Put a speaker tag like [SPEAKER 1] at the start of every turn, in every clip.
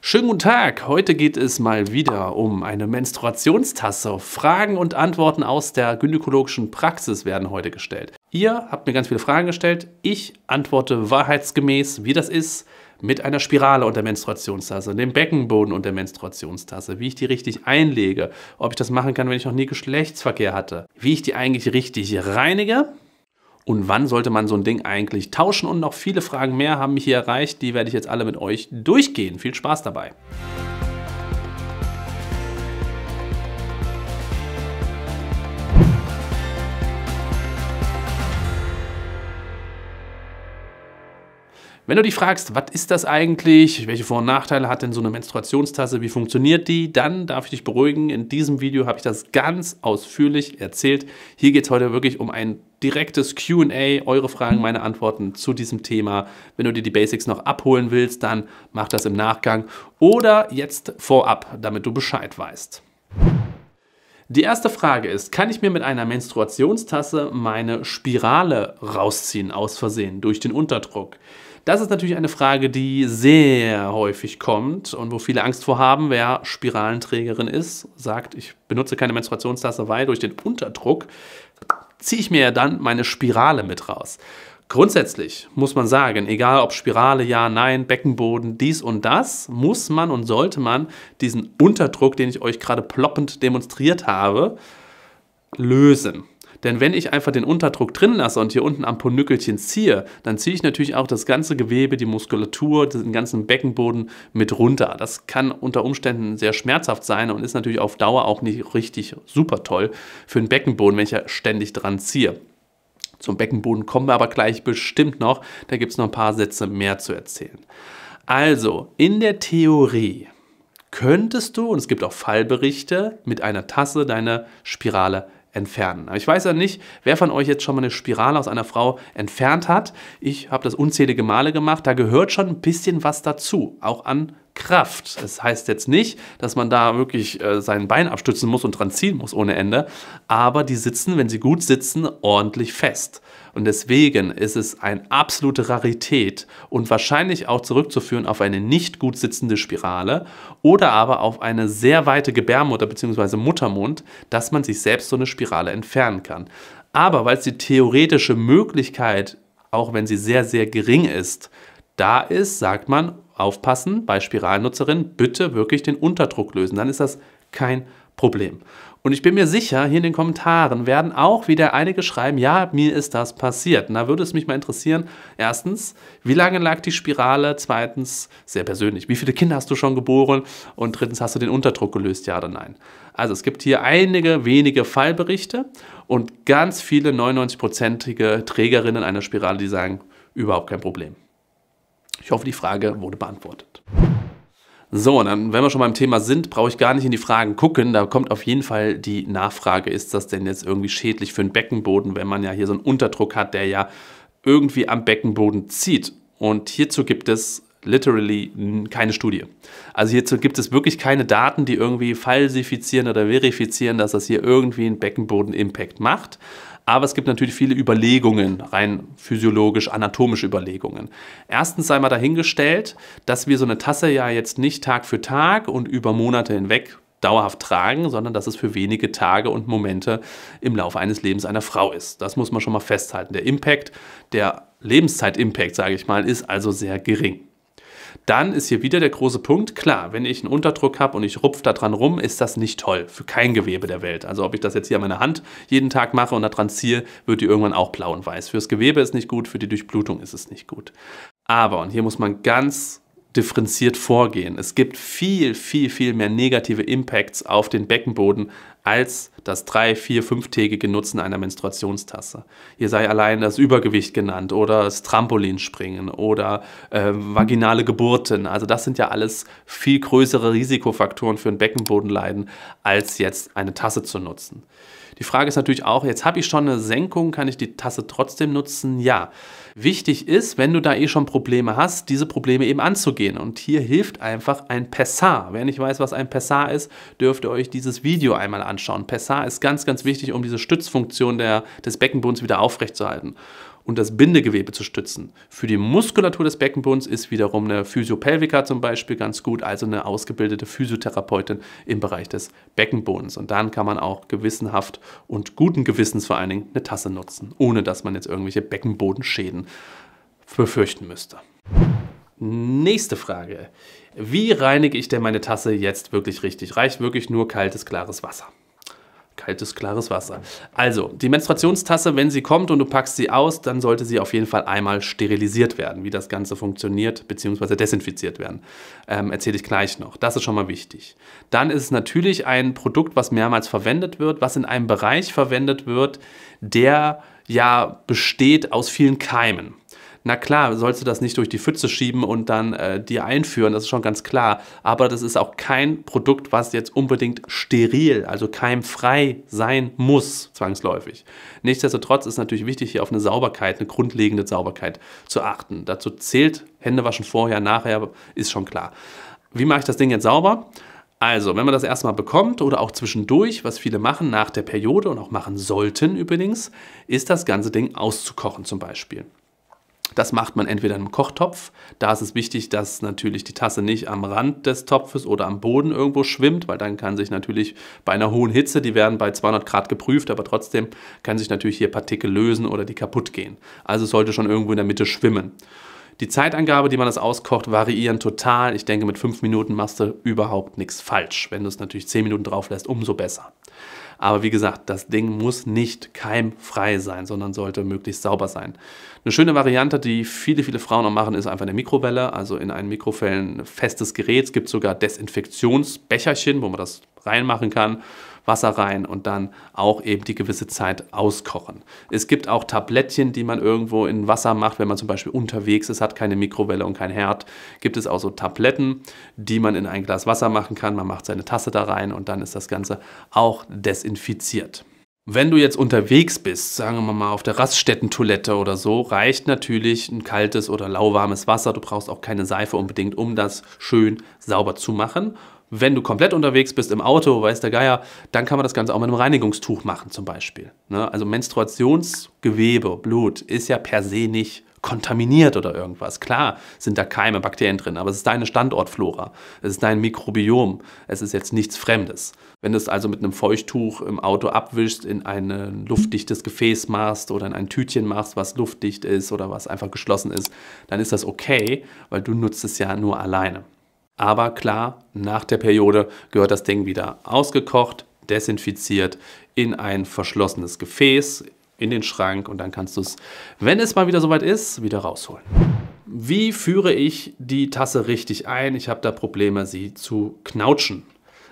[SPEAKER 1] Schönen guten Tag, heute geht es mal wieder um eine Menstruationstasse. Fragen und Antworten aus der gynäkologischen Praxis werden heute gestellt. Ihr habt mir ganz viele Fragen gestellt, ich antworte wahrheitsgemäß, wie das ist mit einer Spirale und der Menstruationstasse, dem Beckenboden und der Menstruationstasse, wie ich die richtig einlege, ob ich das machen kann, wenn ich noch nie Geschlechtsverkehr hatte, wie ich die eigentlich richtig reinige und wann sollte man so ein Ding eigentlich tauschen und noch viele Fragen mehr haben mich hier erreicht, die werde ich jetzt alle mit euch durchgehen. Viel Spaß dabei. Wenn du dich fragst, was ist das eigentlich, welche Vor- und Nachteile hat denn so eine Menstruationstasse, wie funktioniert die, dann darf ich dich beruhigen. In diesem Video habe ich das ganz ausführlich erzählt. Hier geht es heute wirklich um ein direktes QA, eure Fragen, meine Antworten zu diesem Thema. Wenn du dir die Basics noch abholen willst, dann mach das im Nachgang oder jetzt vorab, damit du Bescheid weißt. Die erste Frage ist, kann ich mir mit einer Menstruationstasse meine Spirale rausziehen aus Versehen durch den Unterdruck? Das ist natürlich eine Frage, die sehr häufig kommt und wo viele Angst vor haben, wer Spiralenträgerin ist, sagt, ich benutze keine Menstruationstasse, weil durch den Unterdruck ziehe ich mir ja dann meine Spirale mit raus. Grundsätzlich muss man sagen, egal ob Spirale, ja, nein, Beckenboden, dies und das, muss man und sollte man diesen Unterdruck, den ich euch gerade ploppend demonstriert habe, lösen. Denn wenn ich einfach den Unterdruck drin lasse und hier unten am Ponückelchen ziehe, dann ziehe ich natürlich auch das ganze Gewebe, die Muskulatur, den ganzen Beckenboden mit runter. Das kann unter Umständen sehr schmerzhaft sein und ist natürlich auf Dauer auch nicht richtig super toll für den Beckenboden, wenn ich ja ständig dran ziehe. Zum Beckenboden kommen wir aber gleich bestimmt noch. Da gibt es noch ein paar Sätze mehr zu erzählen. Also, in der Theorie könntest du, und es gibt auch Fallberichte, mit einer Tasse deine Spirale entfernen. Aber ich weiß ja nicht, wer von euch jetzt schon mal eine Spirale aus einer Frau entfernt hat. Ich habe das unzählige Male gemacht. Da gehört schon ein bisschen was dazu, auch an Kraft. Es das heißt jetzt nicht, dass man da wirklich äh, sein Bein abstützen muss und dran ziehen muss ohne Ende, aber die sitzen, wenn sie gut sitzen, ordentlich fest. Und deswegen ist es eine absolute Rarität und wahrscheinlich auch zurückzuführen auf eine nicht gut sitzende Spirale oder aber auf eine sehr weite Gebärmutter bzw. Muttermund, dass man sich selbst so eine Spirale entfernen kann. Aber weil es die theoretische Möglichkeit, auch wenn sie sehr, sehr gering ist, da ist, sagt man, aufpassen bei Spiralnutzerinnen, bitte wirklich den Unterdruck lösen, dann ist das kein Problem. Und ich bin mir sicher, hier in den Kommentaren werden auch wieder einige schreiben, ja, mir ist das passiert. Und da würde es mich mal interessieren, erstens, wie lange lag die Spirale? Zweitens, sehr persönlich, wie viele Kinder hast du schon geboren? Und drittens, hast du den Unterdruck gelöst, ja oder nein? Also es gibt hier einige wenige Fallberichte und ganz viele 99-prozentige Trägerinnen einer Spirale, die sagen, überhaupt kein Problem. Ich hoffe, die Frage wurde beantwortet. So, und dann, wenn wir schon beim Thema sind, brauche ich gar nicht in die Fragen gucken. Da kommt auf jeden Fall die Nachfrage, ist das denn jetzt irgendwie schädlich für den Beckenboden, wenn man ja hier so einen Unterdruck hat, der ja irgendwie am Beckenboden zieht. Und hierzu gibt es literally keine Studie. Also hierzu gibt es wirklich keine Daten, die irgendwie falsifizieren oder verifizieren, dass das hier irgendwie einen Beckenboden-Impact macht. Aber es gibt natürlich viele Überlegungen, rein physiologisch, anatomische Überlegungen. Erstens sei mal dahingestellt, dass wir so eine Tasse ja jetzt nicht Tag für Tag und über Monate hinweg dauerhaft tragen, sondern dass es für wenige Tage und Momente im Laufe eines Lebens einer Frau ist. Das muss man schon mal festhalten. Der Impact, der Lebenszeit-Impact, sage ich mal, ist also sehr gering dann ist hier wieder der große Punkt, klar, wenn ich einen Unterdruck habe und ich rupf da dran rum, ist das nicht toll für kein Gewebe der Welt. Also ob ich das jetzt hier an meiner Hand jeden Tag mache und da dran ziehe, wird die irgendwann auch blau und weiß. Fürs Gewebe ist nicht gut, für die Durchblutung ist es nicht gut. Aber, und hier muss man ganz differenziert vorgehen. Es gibt viel, viel, viel mehr negative Impacts auf den Beckenboden als das drei, vier, fünftägige Nutzen einer Menstruationstasse. Hier sei allein das Übergewicht genannt oder das Trampolinspringen oder äh, vaginale Geburten. Also das sind ja alles viel größere Risikofaktoren für ein Beckenbodenleiden, als jetzt eine Tasse zu nutzen. Die Frage ist natürlich auch, jetzt habe ich schon eine Senkung, kann ich die Tasse trotzdem nutzen? Ja. Wichtig ist, wenn du da eh schon Probleme hast, diese Probleme eben anzugehen. Und hier hilft einfach ein Pessar. Wer nicht weiß, was ein Pessar ist, dürft ihr euch dieses Video einmal anschauen. Pessar ist ganz, ganz wichtig, um diese Stützfunktion der, des Beckenbodens wieder aufrechtzuerhalten und das Bindegewebe zu stützen. Für die Muskulatur des Beckenbodens ist wiederum eine Physiopelvica zum Beispiel ganz gut, also eine ausgebildete Physiotherapeutin im Bereich des Beckenbodens. Und dann kann man auch gewissenhaft und guten Gewissens vor allen Dingen eine Tasse nutzen, ohne dass man jetzt irgendwelche Beckenbodenschäden befürchten müsste. Nächste Frage. Wie reinige ich denn meine Tasse jetzt wirklich richtig? Reicht wirklich nur kaltes, klares Wasser? kaltes, klares Wasser. Also, die Menstruationstasse, wenn sie kommt und du packst sie aus, dann sollte sie auf jeden Fall einmal sterilisiert werden, wie das Ganze funktioniert, beziehungsweise desinfiziert werden. Ähm, Erzähle ich gleich noch. Das ist schon mal wichtig. Dann ist es natürlich ein Produkt, was mehrmals verwendet wird, was in einem Bereich verwendet wird, der ja besteht aus vielen Keimen na klar, sollst du das nicht durch die Pfütze schieben und dann äh, dir einführen, das ist schon ganz klar. Aber das ist auch kein Produkt, was jetzt unbedingt steril, also keimfrei sein muss, zwangsläufig. Nichtsdestotrotz ist natürlich wichtig, hier auf eine Sauberkeit, eine grundlegende Sauberkeit zu achten. Dazu zählt Händewaschen vorher, nachher, ist schon klar. Wie mache ich das Ding jetzt sauber? Also, wenn man das erstmal bekommt oder auch zwischendurch, was viele machen nach der Periode und auch machen sollten übrigens, ist das ganze Ding auszukochen zum Beispiel. Das macht man entweder in einem Kochtopf. Da ist es wichtig, dass natürlich die Tasse nicht am Rand des Topfes oder am Boden irgendwo schwimmt, weil dann kann sich natürlich bei einer hohen Hitze, die werden bei 200 Grad geprüft, aber trotzdem kann sich natürlich hier Partikel lösen oder die kaputt gehen. Also sollte schon irgendwo in der Mitte schwimmen. Die Zeitangabe, die man das auskocht, variieren total. Ich denke, mit 5 Minuten machst du überhaupt nichts falsch. Wenn du es natürlich 10 Minuten drauf lässt, umso besser. Aber wie gesagt, das Ding muss nicht keimfrei sein, sondern sollte möglichst sauber sein. Eine schöne Variante, die viele, viele Frauen auch machen, ist einfach eine Mikrowelle. Also in ein Mikrofällen festes Gerät. Es gibt sogar Desinfektionsbecherchen, wo man das reinmachen kann. Wasser rein und dann auch eben die gewisse Zeit auskochen. Es gibt auch Tablettchen, die man irgendwo in Wasser macht, wenn man zum Beispiel unterwegs ist, hat keine Mikrowelle und kein Herd. Gibt es auch so Tabletten, die man in ein Glas Wasser machen kann. Man macht seine Tasse da rein und dann ist das Ganze auch desinfiziert infiziert. Wenn du jetzt unterwegs bist, sagen wir mal auf der Raststättentoilette oder so, reicht natürlich ein kaltes oder lauwarmes Wasser. Du brauchst auch keine Seife unbedingt, um das schön sauber zu machen. Wenn du komplett unterwegs bist im Auto, weiß der Geier, dann kann man das Ganze auch mit einem Reinigungstuch machen zum Beispiel. Ne? Also Menstruationsgewebe, Blut, ist ja per se nicht kontaminiert oder irgendwas. Klar sind da Keime, Bakterien drin, aber es ist deine Standortflora, es ist dein Mikrobiom, es ist jetzt nichts Fremdes. Wenn du es also mit einem Feuchttuch im Auto abwischst, in ein luftdichtes Gefäß machst oder in ein Tütchen machst, was luftdicht ist oder was einfach geschlossen ist, dann ist das okay, weil du nutzt es ja nur alleine. Aber klar, nach der Periode gehört das Ding wieder ausgekocht, desinfiziert in ein verschlossenes Gefäß, in den Schrank und dann kannst du es, wenn es mal wieder soweit ist, wieder rausholen. Wie führe ich die Tasse richtig ein? Ich habe da Probleme, sie zu knautschen.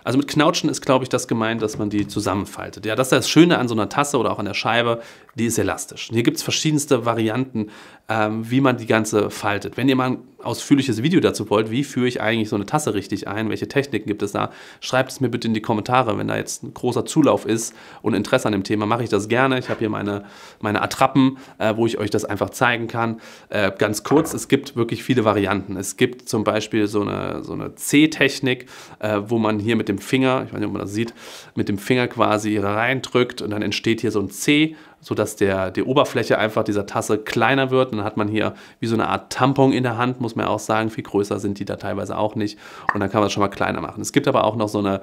[SPEAKER 1] Also mit Knautschen ist, glaube ich, das gemeint, dass man die zusammenfaltet. Ja, das ist das Schöne an so einer Tasse oder auch an der Scheibe die ist elastisch. hier gibt es verschiedenste Varianten, ähm, wie man die ganze faltet. Wenn ihr mal ein ausführliches Video dazu wollt, wie führe ich eigentlich so eine Tasse richtig ein, welche Techniken gibt es da, schreibt es mir bitte in die Kommentare. Wenn da jetzt ein großer Zulauf ist und Interesse an dem Thema, mache ich das gerne. Ich habe hier meine, meine Attrappen, äh, wo ich euch das einfach zeigen kann. Äh, ganz kurz, es gibt wirklich viele Varianten. Es gibt zum Beispiel so eine, so eine C-Technik, äh, wo man hier mit dem Finger, ich weiß nicht, ob man das sieht, mit dem Finger quasi reindrückt und dann entsteht hier so ein C sodass der, die Oberfläche einfach dieser Tasse kleiner wird. Und dann hat man hier wie so eine Art Tampon in der Hand, muss man ja auch sagen. Viel größer sind die da teilweise auch nicht. Und dann kann man es schon mal kleiner machen. Es gibt aber auch noch so eine,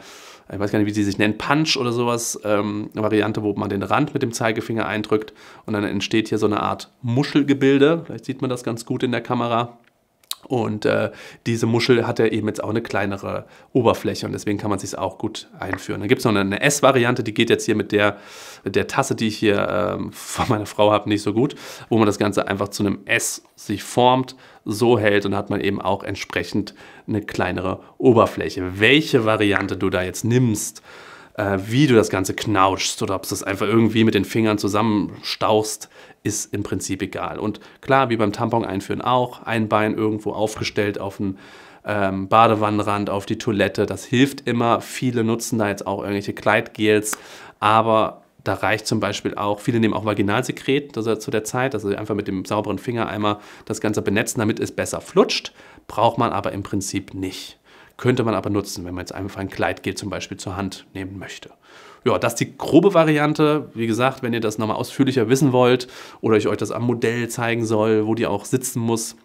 [SPEAKER 1] ich weiß gar nicht, wie sie sich nennen, Punch oder sowas, ähm, eine Variante, wo man den Rand mit dem Zeigefinger eindrückt. Und dann entsteht hier so eine Art Muschelgebilde. Vielleicht sieht man das ganz gut in der Kamera. Und äh, diese Muschel hat ja eben jetzt auch eine kleinere Oberfläche und deswegen kann man sich auch gut einführen. Dann gibt es noch eine, S-Variante, die geht jetzt hier mit der, der Tasse, die ich hier ähm, von meiner Frau habe, nicht so gut, wo man das Ganze einfach zu einem S sich formt, so hält und hat man eben auch entsprechend eine kleinere Oberfläche. Welche Variante du da jetzt nimmst, äh, wie du das Ganze knautschst oder ob du es einfach irgendwie mit den Fingern zusammenstauchst, ist im Prinzip egal. Und klar, wie beim Tampon einführen auch, ein Bein irgendwo aufgestellt auf den ähm, Badewannenrand, auf die Toilette, das hilft immer. Viele nutzen da jetzt auch irgendwelche Kleidgels, aber da reicht zum Beispiel auch, viele nehmen auch Vaginalsekret also zu der Zeit, also einfach mit dem sauberen Finger einmal das Ganze benetzen, damit es besser flutscht, braucht man aber im Prinzip nicht könnte man aber nutzen, wenn man jetzt einfach ein Kleidgel zum Beispiel zur Hand nehmen möchte. Ja, das ist die grobe Variante. Wie gesagt, wenn ihr das nochmal ausführlicher wissen wollt oder ich euch das am Modell zeigen soll, wo die auch sitzen muss,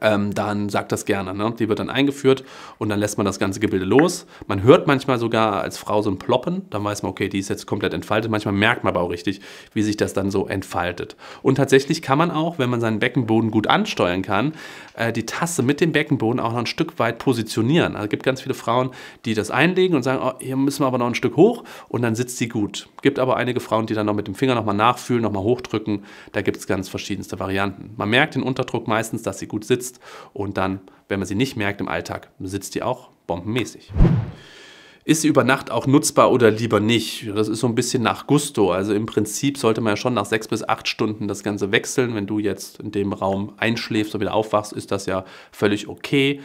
[SPEAKER 1] ähm, dann sagt das gerne. Ne? Die wird dann eingeführt und dann lässt man das ganze Gebilde los. Man hört manchmal sogar als Frau so ein Ploppen, dann weiß man, okay, die ist jetzt komplett entfaltet. Manchmal merkt man aber auch richtig, wie sich das dann so entfaltet. Und tatsächlich kann man auch, wenn man seinen Beckenboden gut ansteuern kann, äh, die Tasse mit dem Beckenboden auch noch ein Stück weit positionieren. Also es gibt ganz viele Frauen, die das einlegen und sagen, oh, hier müssen wir aber noch ein Stück hoch und dann sitzt sie gut. Gibt aber einige Frauen, die dann noch mit dem Finger nochmal nachfühlen, nochmal hochdrücken. Da gibt es ganz verschiedenste Varianten. Man merkt den Unterdruck meistens, dass sie gut sitzt sitzt und dann, wenn man sie nicht merkt im Alltag, sitzt die auch bombenmäßig. Ist sie über Nacht auch nutzbar oder lieber nicht? Das ist so ein bisschen nach Gusto. Also im Prinzip sollte man ja schon nach sechs bis acht Stunden das Ganze wechseln. Wenn du jetzt in dem Raum einschläfst und wieder aufwachst, ist das ja völlig okay.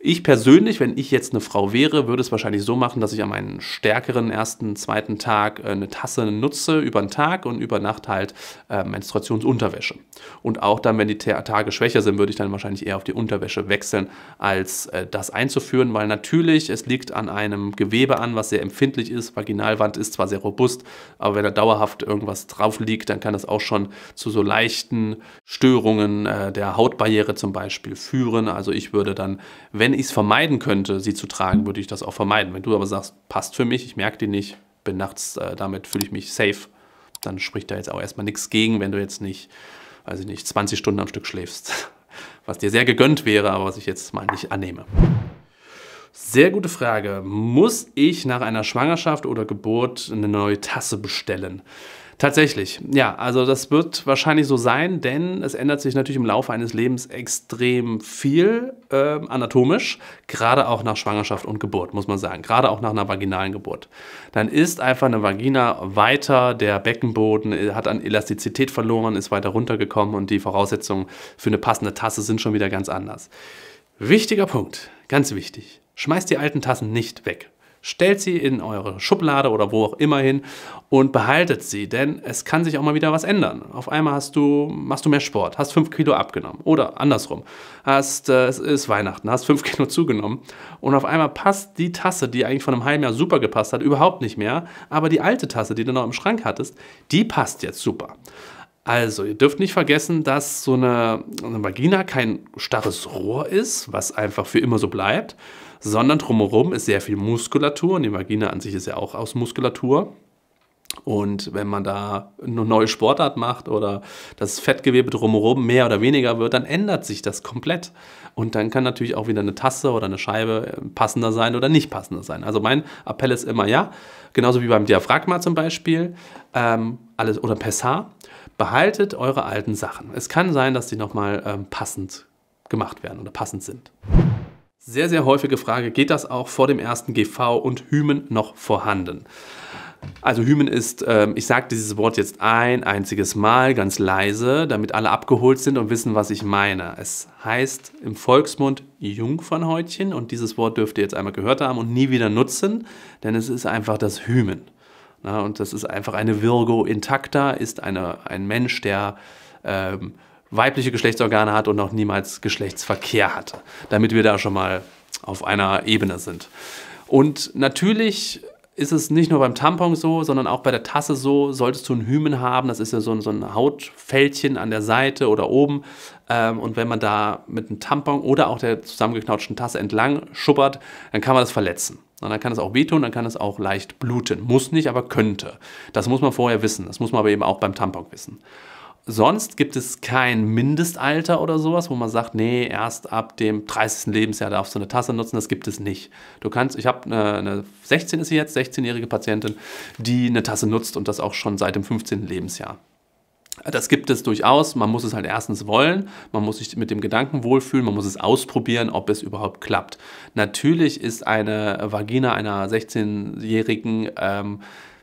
[SPEAKER 1] Ich persönlich, wenn ich jetzt eine Frau wäre, würde es wahrscheinlich so machen, dass ich an meinen stärkeren ersten, zweiten Tag äh, eine Tasse nutze über den Tag und über Nacht halt äh, Menstruationsunterwäsche. Und auch dann, wenn die Tage schwächer sind, würde ich dann wahrscheinlich eher auf die Unterwäsche wechseln, als äh, das einzuführen, weil natürlich es liegt an einem Gewebe an, was sehr empfindlich ist. Vaginalwand ist zwar sehr robust, aber wenn da dauerhaft irgendwas drauf liegt, dann kann das auch schon zu so leichten Störungen äh, der Hautbarriere zum Beispiel führen. Also ich würde dann, wenn wenn ich es vermeiden könnte, sie zu tragen, würde ich das auch vermeiden. Wenn du aber sagst, passt für mich, ich merke die nicht, bin nachts, äh, damit fühle ich mich safe, dann spricht da jetzt auch erstmal nichts gegen, wenn du jetzt nicht, weiß ich nicht, 20 Stunden am Stück schläfst. Was dir sehr gegönnt wäre, aber was ich jetzt mal nicht annehme. Sehr gute Frage. Muss ich nach einer Schwangerschaft oder Geburt eine neue Tasse bestellen? Tatsächlich, ja. Also das wird wahrscheinlich so sein, denn es ändert sich natürlich im Laufe eines Lebens extrem viel äh, anatomisch, gerade auch nach Schwangerschaft und Geburt, muss man sagen, gerade auch nach einer vaginalen Geburt. Dann ist einfach eine Vagina weiter, der Beckenboden äh, hat an Elastizität verloren, ist weiter runtergekommen und die Voraussetzungen für eine passende Tasse sind schon wieder ganz anders. Wichtiger Punkt, ganz wichtig. Schmeißt die alten Tassen nicht weg. Stellt sie in eure Schublade oder wo auch immer hin und behaltet sie, denn es kann sich auch mal wieder was ändern. Auf einmal hast du, machst du mehr Sport, hast 5 Kilo abgenommen oder andersrum. Hast, äh, es ist Weihnachten, hast 5 Kilo zugenommen und auf einmal passt die Tasse, die eigentlich von einem halben Jahr super gepasst hat, überhaupt nicht mehr. Aber die alte Tasse, die du noch im Schrank hattest, die passt jetzt super. Also, ihr dürft nicht vergessen, dass so eine, eine Vagina kein starres Rohr ist, was einfach für immer so bleibt, sondern drumherum ist sehr viel Muskulatur und die Vagina an sich ist ja auch aus Muskulatur. Und wenn man da eine neue Sportart macht oder das Fettgewebe drumherum mehr oder weniger wird, dann ändert sich das komplett. Und dann kann natürlich auch wieder eine Tasse oder eine Scheibe äh, passender sein oder nicht passender sein. Also mein Appell ist immer ja, genauso wie beim Diaphragma zum Beispiel ähm, alles, oder Pessar, behaltet eure alten Sachen. Es kann sein, dass die nochmal ähm, passend gemacht werden oder passend sind. Sehr, sehr häufige Frage, geht das auch vor dem ersten GV und Hymen noch vorhanden? Also Hymen ist, ähm, ich sage dieses Wort jetzt ein einziges Mal ganz leise, damit alle abgeholt sind und wissen, was ich meine. Es heißt im Volksmund Jungfernhäutchen und dieses Wort dürft ihr jetzt einmal gehört haben und nie wieder nutzen, denn es ist einfach das Hymen. Na, und das ist einfach eine Virgo intacta, ist eine, ein Mensch, der ähm, weibliche Geschlechtsorgane hat und noch niemals Geschlechtsverkehr hatte, damit wir da schon mal auf einer Ebene sind. Und natürlich ist es nicht nur beim Tampon so, sondern auch bei der Tasse so, solltest du einen Hymen haben, das ist ja so ein, so ein Hautfältchen an der Seite oder oben. Ähm, und wenn man da mit einem Tampon oder auch der zusammengeknautschten Tasse entlang schuppert, dann kann man das verletzen. Und dann kann es auch wehtun, dann kann es auch leicht bluten. Muss nicht, aber könnte. Das muss man vorher wissen. Das muss man aber eben auch beim Tampon wissen. Sonst gibt es kein Mindestalter oder sowas, wo man sagt, nee, erst ab dem 30. Lebensjahr darfst du eine Tasse nutzen, das gibt es nicht. Du kannst, ich habe eine, eine, 16 ist sie jetzt, 16-jährige Patientin, die eine Tasse nutzt und das auch schon seit dem 15. Lebensjahr. Das gibt es durchaus, man muss es halt erstens wollen, man muss sich mit dem Gedanken wohlfühlen, man muss es ausprobieren, ob es überhaupt klappt. Natürlich ist eine Vagina einer 16-jährigen ähm,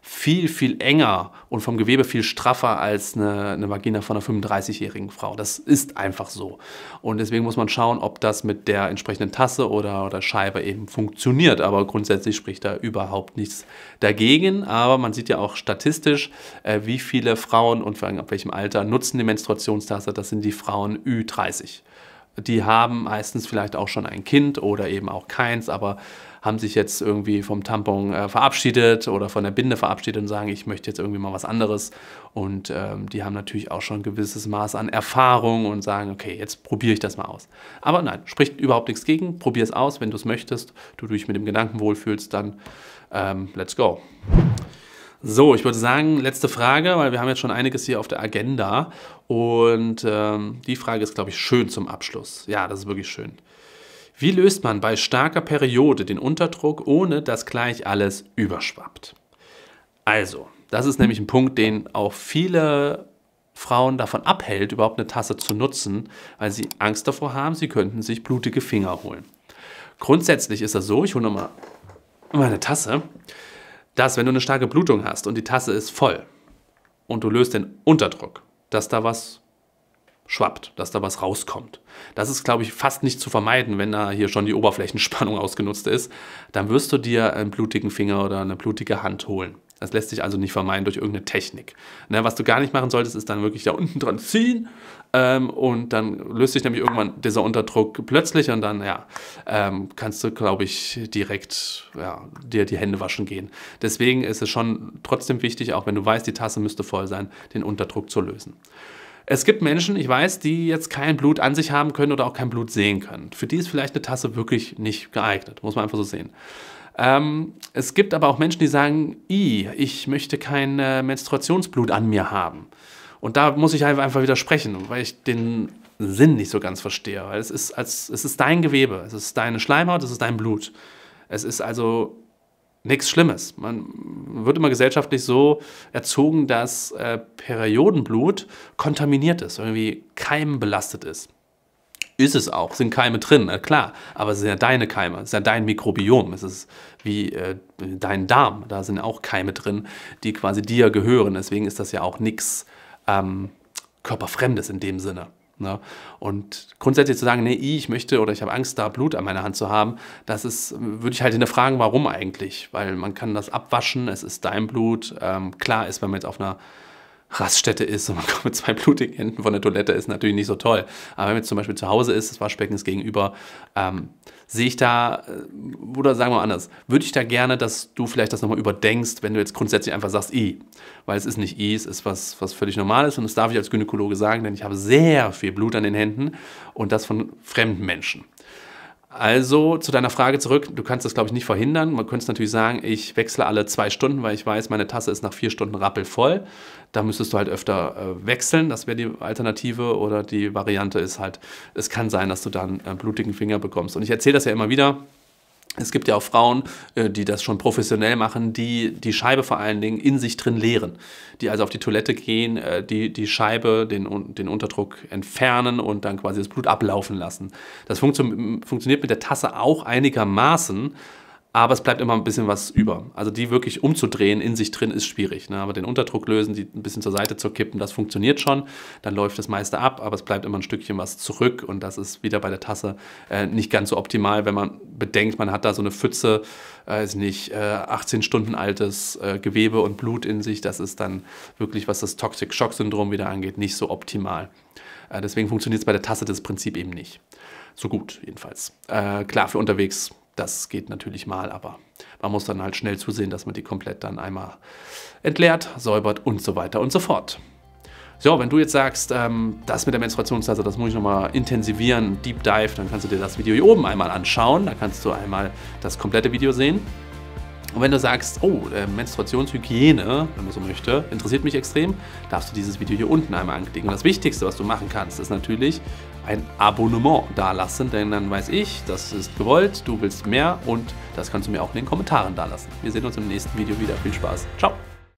[SPEAKER 1] viel, viel enger und vom Gewebe viel straffer als eine, eine Vagina von einer 35-jährigen Frau. Das ist einfach so. Und deswegen muss man schauen, ob das mit der entsprechenden Tasse oder, oder Scheibe eben funktioniert. Aber grundsätzlich spricht da überhaupt nichts dagegen. Aber man sieht ja auch statistisch, äh, wie viele Frauen und vor allem ab welchem Alter nutzen die Menstruationstasse. Das sind die Frauen Ü30 die haben meistens vielleicht auch schon ein Kind oder eben auch keins, aber haben sich jetzt irgendwie vom Tampon äh, verabschiedet oder von der Binde verabschiedet und sagen, ich möchte jetzt irgendwie mal was anderes. Und ähm, die haben natürlich auch schon ein gewisses Maß an Erfahrung und sagen, okay, jetzt probiere ich das mal aus. Aber nein, spricht überhaupt nichts gegen, probier es aus, wenn du es möchtest, du dich mit dem Gedanken wohlfühlst, dann ähm, let's go. So, ich würde sagen, letzte Frage, weil wir haben jetzt schon einiges hier auf der Agenda. Und ähm, die Frage ist, glaube ich, schön zum Abschluss. Ja, das ist wirklich schön. Wie löst man bei starker Periode den Unterdruck, ohne dass gleich alles überschwappt? Also, das ist nämlich ein Punkt, den auch viele Frauen davon abhält, überhaupt eine Tasse zu nutzen, weil sie Angst davor haben, sie könnten sich blutige Finger holen. Grundsätzlich ist das so, ich hole nochmal meine Tasse, dass wenn du eine starke Blutung hast und die Tasse ist voll und du löst den Unterdruck, dass da was schwappt, dass da was rauskommt. Das ist, glaube ich, fast nicht zu vermeiden, wenn da hier schon die Oberflächenspannung ausgenutzt ist. Dann wirst du dir einen blutigen Finger oder eine blutige Hand holen. Das lässt sich also nicht vermeiden durch irgendeine Technik. Ne, was du gar nicht machen solltest, ist dann wirklich da unten dran ziehen ähm, und dann löst sich nämlich irgendwann dieser Unterdruck plötzlich und dann ja, ähm, kannst du, glaube ich, direkt ja, dir die Hände waschen gehen. Deswegen ist es schon trotzdem wichtig, auch wenn du weißt, die Tasse müsste voll sein, den Unterdruck zu lösen. Es gibt Menschen, ich weiß, die jetzt kein Blut an sich haben können oder auch kein Blut sehen können. Für die ist vielleicht eine Tasse wirklich nicht geeignet, muss man einfach so sehen. Ähm, es gibt aber auch Menschen, die sagen, ich möchte kein äh, Menstruationsblut an mir haben. Und da muss ich einfach widersprechen, weil ich den Sinn nicht so ganz verstehe. es ist, als, es ist dein Gewebe, es ist deine Schleimhaut, es ist dein Blut. Es ist also nichts Schlimmes. Man wird immer gesellschaftlich so erzogen, dass äh, Periodenblut kontaminiert ist, irgendwie keimbelastet ist. Ist es auch, sind Keime drin, äh, klar, aber es sind ja deine Keime, es ist ja dein Mikrobiom, es ist wie äh, dein Darm, da sind auch Keime drin, die quasi dir gehören. Deswegen ist das ja auch nichts ähm, Körperfremdes in dem Sinne. Ne? Und grundsätzlich zu sagen, nee, ich möchte oder ich habe Angst, da Blut an meiner Hand zu haben, das ist, würde ich halt hinterfragen, warum eigentlich? Weil man kann das abwaschen, es ist dein Blut. Ähm, klar ist, wenn man jetzt auf einer Raststätte ist und man kommt mit zwei blutigen Händen von der Toilette, ist natürlich nicht so toll. Aber wenn man jetzt zum Beispiel zu Hause ist, das Waschbecken ist gegenüber, ähm, sehe ich da, äh, oder sagen wir mal anders, würde ich da gerne, dass du vielleicht das nochmal überdenkst, wenn du jetzt grundsätzlich einfach sagst I. Weil es ist nicht I, es ist was, was völlig Normales und das darf ich als Gynäkologe sagen, denn ich habe sehr viel Blut an den Händen und das von fremden Menschen. Also zu deiner Frage zurück, du kannst das, glaube ich, nicht verhindern. Man könnte natürlich sagen, ich wechsle alle zwei Stunden, weil ich weiß, meine Tasse ist nach vier Stunden rappelvoll. Da müsstest du halt öfter äh, wechseln, das wäre die Alternative. Oder die Variante ist halt, es kann sein, dass du dann äh, blutigen Finger bekommst. Und ich erzähle das ja immer wieder, es gibt ja auch Frauen, äh, die das schon professionell machen, die die Scheibe vor allen Dingen in sich drin leeren. Die also auf die Toilette gehen, äh, die, die Scheibe, den, den Unterdruck entfernen und dann quasi das Blut ablaufen lassen. Das funktio funktioniert mit der Tasse auch einigermaßen, aber es bleibt immer ein bisschen was über. Also die wirklich umzudrehen in sich drin ist schwierig. Ne? Aber den Unterdruck lösen, die ein bisschen zur Seite zu kippen, das funktioniert schon. Dann läuft das meiste ab, aber es bleibt immer ein Stückchen was zurück. Und das ist wieder bei der Tasse äh, nicht ganz so optimal, wenn man bedenkt, man hat da so eine Pfütze, äh, ist nicht äh, 18 Stunden altes äh, Gewebe und Blut in sich. Das ist dann wirklich, was das Toxic Shock Syndrom wieder angeht, nicht so optimal. Äh, deswegen funktioniert es bei der Tasse das Prinzip eben nicht. So gut jedenfalls. Äh, klar, für unterwegs das geht natürlich mal, aber man muss dann halt schnell zusehen, dass man die komplett dann einmal entleert, säubert und so weiter und so fort. So, wenn du jetzt sagst, ähm, das mit der Menstruationstasse, das muss ich nochmal intensivieren, Deep Dive, dann kannst du dir das Video hier oben einmal anschauen. Da kannst du einmal das komplette Video sehen. Und wenn du sagst, oh, äh, Menstruationshygiene, wenn man so möchte, interessiert mich extrem, darfst du dieses Video hier unten einmal anklicken. Und das Wichtigste, was du machen kannst, ist natürlich ein Abonnement dalassen, denn dann weiß ich, das ist gewollt, du willst mehr und das kannst du mir auch in den Kommentaren dalassen. Wir sehen uns im nächsten Video wieder. Viel Spaß. Ciao.